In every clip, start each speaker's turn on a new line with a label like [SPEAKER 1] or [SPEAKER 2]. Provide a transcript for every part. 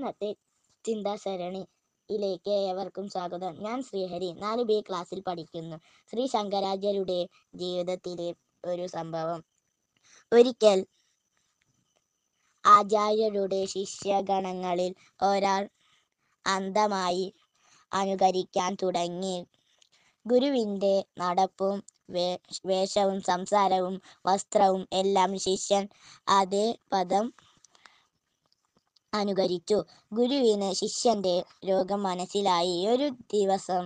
[SPEAKER 1] ഇന്നത്തെ ചിന്താസരണിയിലേക്ക് ഏവർക്കും സ്വാഗതം ഞാൻ ശ്രീഹരി നാല് ബി ക്ലാസ്സിൽ പഠിക്കുന്നു ശ്രീ ശങ്കരാചാര്യരുടെ ജീവിതത്തിലെ ഒരു സംഭവം ഒരിക്കൽ ആചാര്യരുടെ ശിഷ്യഗണങ്ങളിൽ ഒരാൾ അന്ധമായി അനുകരിക്കാൻ തുടങ്ങി ഗുരുവിൻ്റെ നടപ്പും വേഷവും സംസാരവും വസ്ത്രവും എല്ലാം ശിഷ്യൻ അതേ പദം അനുകരിച്ചു ഗുരുവിന് ശിഷ്യന്റെ രോഗം മനസ്സിലായി ഒരു ദിവസം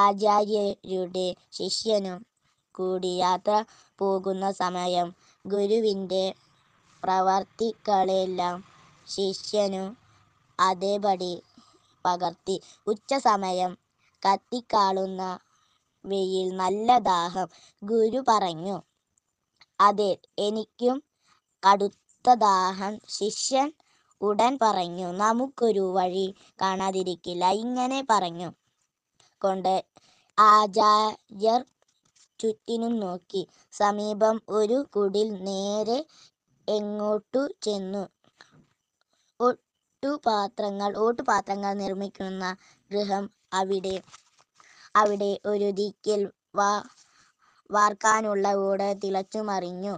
[SPEAKER 1] ആചാര്യരുടെ ശിഷ്യനും കൂടി യാത്ര പോകുന്ന സമയം ഗുരുവിൻ്റെ പ്രവർത്തികളെല്ലാം ശിഷ്യനും അതേപടി പകർത്തി ഉച്ച സമയം കത്തിക്കാളുന്ന വെയിൽ നല്ല ദാഹം ഗുരു പറഞ്ഞു അതെ എനിക്കും കടുത്ത ദാഹം ശിഷ്യൻ ഉടൻ പറഞ്ഞു നമുക്കൊരു വഴി കാണാതിരിക്കില്ല ഇങ്ങനെ പറഞ്ഞു കൊണ്ട് ആചാര്യർ ചുറ്റിനും നോക്കി സമീപം ഒരു കുടിൽ നേരെ എങ്ങോട്ടു ചെന്നു ഒട്ടുപാത്രങ്ങൾ ഓട്ടുപാത്രങ്ങൾ നിർമ്മിക്കുന്ന ഗൃഹം അവിടെ അവിടെ ഒരു ദിക്കിൽ വാ വാർക്കാനുള്ള ഓട് തിളച്ചു മറിഞ്ഞു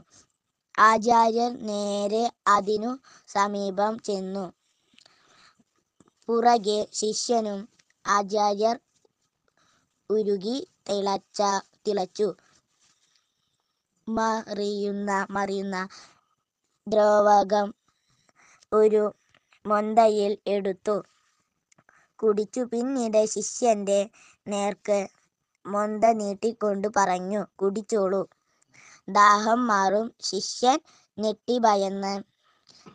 [SPEAKER 1] ആചാര്യൻ നേരെ അതിനു സമീപം ചെന്നു പുറകെ ശിഷ്യനും ആചാര്യർ ഉരുകി തിളച്ച തിളച്ചു മറിയുന്ന മറിയുന്ന ദ്രോവകം ഒരു മൊന്തയിൽ എടുത്തു കുടിച്ചു പിന്നീട് ശിഷ്യന്റെ നേർക്ക് മൊന്ത നീട്ടിക്കൊണ്ട് പറഞ്ഞു കുടിച്ചോളൂ ദാഹം മാറും ശിഷ്യൻ ഞെട്ടി ഭയന്ന്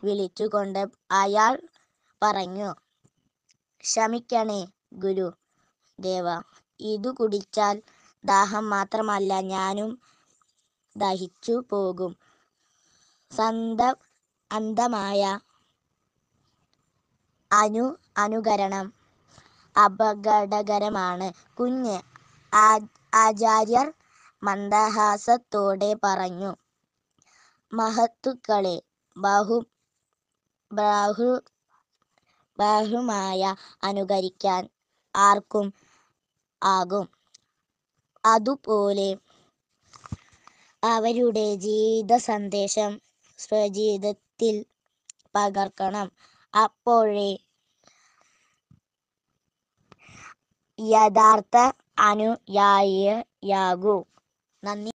[SPEAKER 1] വിളിച്ചുകൊണ്ട് അയാൾ പറഞ്ഞു ക്ഷമിക്കണേ ഗുരു ദേവ ഇതു കുടിച്ചാൽ ദാഹം മാത്രമല്ല ഞാനും ദഹിച്ചു പോകും സന്ത അന്തമായ അനു അനുകരണം അപകടകരമാണ് കുഞ്ഞ് ആചാര്യർ മന്ദഹാസത്തോടെ പറഞ്ഞു മഹത്തുക്കളെ ബഹു ബാഹു ബാഹുമായ അനുകരിക്കാൻ ആർക്കും ആകും അതുപോലെ അവരുടെ ജീവിത സന്ദേശം സ്വജീവിതത്തിൽ പകർക്കണം അപ്പോഴേ യഥാർത്ഥ അനുയായിയാകൂ 난리